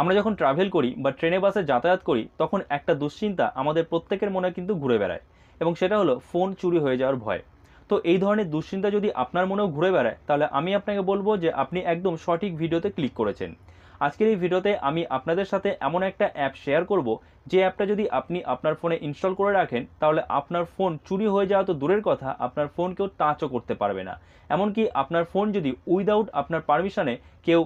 আমরা যখন ট্রাভেল করি বা ট্রেনে বাসে যাতায়াত করি তখন একটা দুশ্চিন্তা আমাদের প্রত্যেকের মনে কিন্তু ঘুরে বেড়ায় এবং সেটা হলো ফোন চুরি হয়ে যাওয়ার ভয় তো এই ধরনের দুশ্চিন্তা যদি আপনার মনেও ঘুরে বেড়ায় তাহলে আমি আপনাকে বলবো যে আপনি একদম সঠিক ভিডিওতে ক্লিক করেছেন আজকের এই ভিডিওতে আমি আপনাদের সাথে এমন একটা অ্যাপ শেয়ার করব যে অ্যাপটা যদি আপনি আপনার ফোনে ইনস্টল করে রাখেন তাহলে আপনার ফোন চুরি হয়ে যাওয়া তো দূরের কথা আপনার ফোন কেউ টাচও করতে পারবে না এমনকি আপনার ফোন যদি উইদাউট আপনার পারমিশানে কেউ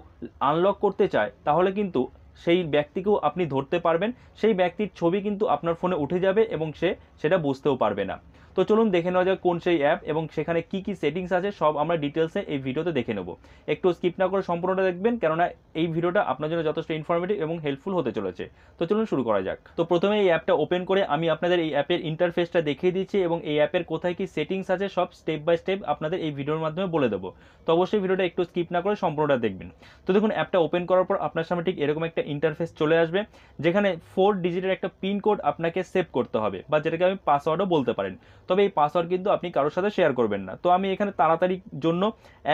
আনলক করতে চায় তাহলে কিন্তু সেই ব্যক্তিকেও আপনি ধরতে পারবেন সেই ব্যক্তির ছবি কিন্তু আপনার ফোনে উঠে যাবে এবং সে সেটা বুঝতেও পারবে না তো চলুন দেখে নেওয়া যাক কোন সেই অ্যাপ এবং সেখানে কি কি সেটিংস আছে সব আমরা ডিটেলসে এই ভিডিওতে দেখে নেব একটু স্কিপ না করে সম্পূর্ণটা দেখবেন কেননা এই ভিডিওটা আপনার জন্য যথেষ্ট ইনফরমেটিভ এবং হেল্পফুল হতে চলেছে তো চলুন শুরু করা যাক তো প্রথমে এই অ্যাপটা ওপেন করে আমি আপনাদের এই অ্যাপের ইন্টারফেসটা দেখিয়ে দিচ্ছি এবং এই অ্যাপের কোথায় কি সেটিংস আছে সব স্টেপ বাই স্টেপ আপনাদের এই ভিডিওর মাধ্যমে বলে দেবো তো অবশ্যই ভিডিওটা একটু স্কিপ না করে সম্পূর্ণটা দেখবেন তো দেখুন অ্যাপটা ওপেন করার পর আপনার সামনে ঠিক এরকম একটা ইন্টারফেস চলে আসবে যেখানে ফোর ডিজিটের একটা পিন কোড আপনাকে সেভ করতে হবে বা যেটাকে আমি পাসওয়ার্ডও বলতে পারেন তবে এই পাসওয়ার্ড কিন্তু আপনি কারোর সাথে শেয়ার করবেন না তো আমি এখানে তাড়াতাড়ির জন্য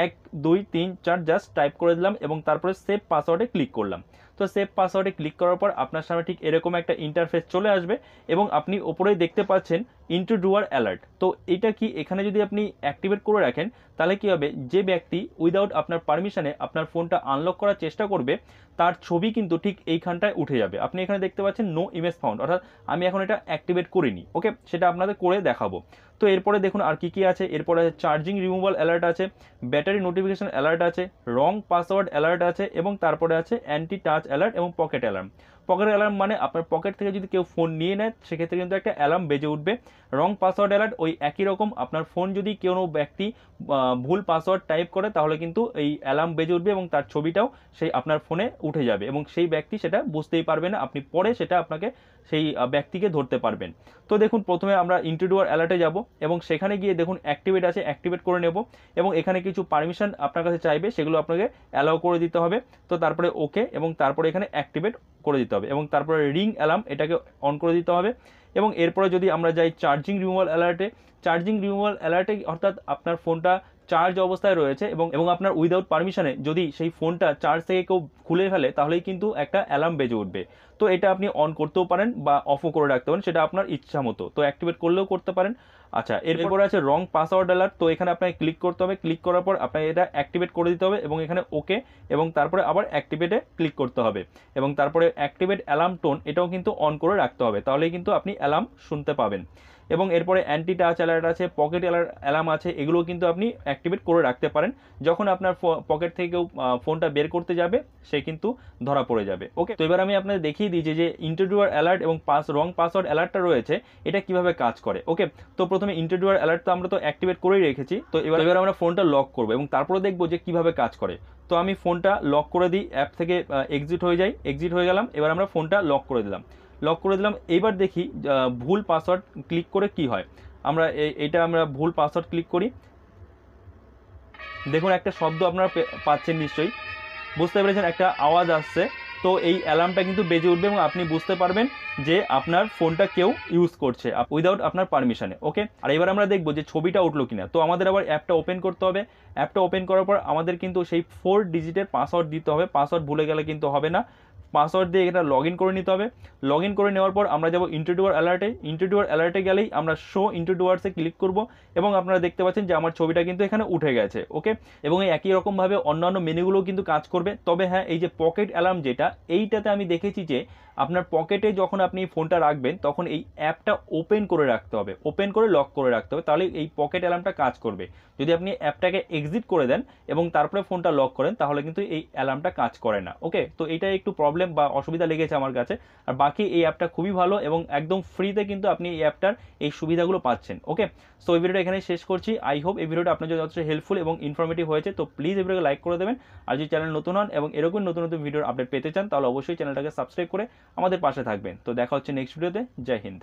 এক দুই তিন চার জাস্ট টাইপ করে দিলাম এবং তারপরে সেভ পাসওয়ার্ডে ক্লিক করলাম তো সেভ পাসওয়ার্ডে ক্লিক করার পর আপনার সামনে ঠিক এরকম একটা ইন্টারফেস চলে আসবে এবং আপনি ওপরেই দেখতে পাচ্ছেন ইন্টু ডুয়ার অ্যালার্ট তো এটা কি এখানে যদি আপনি অ্যাক্টিভেট করে রাখেন তাহলে কী হবে যে ব্যক্তি উইদাউট আপনার পারমিশনে আপনার ফোনটা আনলক করার চেষ্টা করবে তার ছবি কিন্তু ঠিক এইখানটায় উঠে যাবে আপনি এখানে দেখতে পাচ্ছেন নো ইমেজ ফাউন্ড অর্থাৎ আমি এখন এটা অ্যাক্টিভেট করিনি ওকে সেটা আপনাদের করে দেখাবো তো এরপরে দেখুন আর কি কি আছে এরপরে আছে চার্জিং রিমুভাল অ্যালার্ট আছে ব্যাটারি নোটিফিকেশান অ্যালার্ট আছে রং পাসওয়ার্ড অ্যালার্ট আছে এবং তারপরে আছে অ্যান্টি টাচ অ্যালার্ট এবং পকেট অ্যালার্ম পকেট অ্যালার্ম মানে আপনার পকেট থেকে যদি কেউ ফোন নিয়ে নেয় সেক্ষেত্রে কিন্তু একটা অ্যালার্ম বেজে উঠবে রং পাসওয়ার্ড অ্যালার্ট ওই একই রকম আপনার ফোন যদি কোনো ব্যক্তি ভুল পাসওয়ার্ড টাইপ করে তাহলে কিন্তু এই অ্যালার্ম বেজে উঠবে এবং তার ছবিটাও সেই আপনার ফোনে উঠে যাবে এবং সেই ব্যক্তি সেটা বুঝতেই পারবে না আপনি পরে সেটা আপনাকে সেই ব্যক্তিকে ধরতে পারবেন তো দেখুন প্রথমে আমরা ইন্টারডোয়ার অ্যালার্টে যাব এবং সেখানে গিয়ে দেখুন অ্যাক্টিভেট আছে অ্যাক্টিভেট করে নেব এবং এখানে কিছু পারমিশন আপনার কাছে চাইবে সেগুলো আপনাকে অ্যালাউ করে দিতে হবে তো তারপরে ওকে এবং তারপরে এখানে অ্যাক্টিভেট করে দিতে হবে এবং তারপরে রিং অ্যালার্ম এটাকে অন করে দিতে হবে এবং এরপরে যদি আমরা যাই চার্জিং রিমুভাল অ্যালার্টে চার্জিং রিমুভাল অ্যালার্টে অর্থাৎ আপনার ফোনটা চার্জ অবস্থায় রয়েছে এবং এবং আপনার উইদাউট পারমিশনে যদি সেই ফোনটা চার্জ থেকে কেউ খুলে ফেলে তাহলেই কিন্তু একটা অ্যালার্ম বেজে উঠবে তো এটা আপনি অন করতেও পারেন বা অফও করে রাখতে পারেন সেটা আপনার ইচ্ছা মতো তো অ্যাক্টিভেট করলেও করতে পারেন আচ্ছা এরপর আছে রং পাসওয়ার্ড অ্যালার্ট তো এখানে আপনাকে ক্লিক করতে হবে ক্লিক করার পর আপনাকে এটা অ্যাক্টিভেট করে দিতে হবে এবং এখানে ওকে এবং তারপরে আবার অ্যাক্টিভেটে ক্লিক করতে হবে এবং তারপরে অ্যাক্টিভেট অ্যালার্ম টোন এটাও কিন্তু অন করে রাখতে হবে তাহলেই কিন্তু আপনি অ্যালার্ম শুনতে পাবেন এবং এরপরে অ্যান্টি টাচ অ্যালার্ট আছে পকেট অ্যালার্ম আছে এগুলো কিন্তু আপনি অ্যাক্টিভেট করে রাখতে পারেন যখন আপনার পকেট থেকে ফোনটা বের করতে যাবে সে কিন্তু ধরা পড়ে যাবে ওকে তো এবার আমি আপনাদের দেখিয়ে দিয়েছে যে ইন্টারভিউয়ার অ্যালার্ট এবং পাস রং পাসওয়ার্ড অ্যালার্টটা রয়েছে এটা কিভাবে কাজ করে ওকে তো প্রথমে ইন্টারভিউয়ার অ্যালার্ট তো আমরা তো অ্যাক্টিভেট করেই রেখেছি তো এবার এবার আমরা ফোনটা লক করবো এবং তারপরে দেখবো যে কিভাবে কাজ করে তো আমি ফোনটা লক করে দিই অ্যাপ থেকে এক্সিট হয়ে যাই এক্সিট হয়ে গেলাম এবার আমরা ফোনটা লক করে দিলাম লক করে দিলাম এবার দেখি ভুল পাসওয়ার্ড ক্লিক করে কি হয় আমরা এটা আমরা ভুল পাসওয়ার্ড ক্লিক করি দেখুন একটা শব্দ আপনারা পাচ্ছেন নিশ্চয়ই বুঝতে পেরেছেন একটা আওয়াজ আসছে তো এই অ্যালার্মটা কিন্তু বেজে উঠবে এবং আপনি বুঝতে পারবেন যে আপনার ফোনটা কেউ ইউজ করছে উইদাউট আপনার পারমিশনে ওকে আর এবার আমরা দেখবো যে ছবিটা উঠলো কিনা তো আমাদের আবার অ্যাপটা ওপেন করতে হবে অ্যাপটা ওপেন করার পর আমাদের কিন্তু সেই ফোর ডিজিটের পাসওয়ার্ড দিতে হবে পাসওয়ার্ড ভুলে গেলে কিন্তু হবে না পাসওয়ার্ড দিয়ে এটা লগ করে নিতে হবে লগ করে নেওয়ার পর আমরা যাব ইন্টারডিউয়ার অ্যালার্টে ইন্ট্রোডিউয়ার অ্যালার্টে গেলেই আমরা শো ইন্টারডিউয়ার্সে ক্লিক করব এবং আপনারা দেখতে পাচ্ছেন যে আমার ছবিটা কিন্তু এখানে উঠে গেছে ওকে এবং এই একই রকমভাবে অন্যান্য মেনুগুলো কিন্তু কাজ করবে তবে হ্যাঁ এই যে পকেট অ্যালার্ম যেটা এইটাতে আমি দেখেছি যে আপনার পকেটে যখন আপনি ফোনটা রাখবেন তখন এই অ্যাপটা ওপেন করে রাখতে হবে ওপেন করে লক করে রাখতে হবে তাহলে এই পকেট অ্যালার্মটা কাজ করবে যদি আপনি অ্যাপটাকে এক্সিট করে দেন এবং তারপরে ফোনটা লক করেন তাহলে কিন্তু এই অ্যালার্মটা কাজ করে না ওকে তো এটা একটু প্রবলেম প্রবলেম বা অসুবিধা লেগেছে আমার কাছে আর বাকি এই অ্যাপটা খুবই ভালো এবং একদম ফ্রিতে কিন্তু আপনি এই অ্যাপটার এই সুবিধাগুলো পাচ্ছেন ওকে সো এই ভিডিওটা এখানে শেষ করছি আই হোপ এই ভিডিওটা আপনার জন্য যথেষ্ট হেল্পফুল এবং ইনফরমেটিভ হয়েছে তো প্লিজ এই ভিডিওকে লাইক করে দেবেন আর যদি চ্যানেল নতুন হন এবং এরকম নতুন নতুন ভিডিওর আপডেট পেতে চান তাহলে অবশ্যই চ্যানেলটাকে সাবস্ক্রাইব করে আমাদের পাশে থাকবেন তো দেখা হচ্ছে নেক্সট ভিডিওতে জয় হিন্দ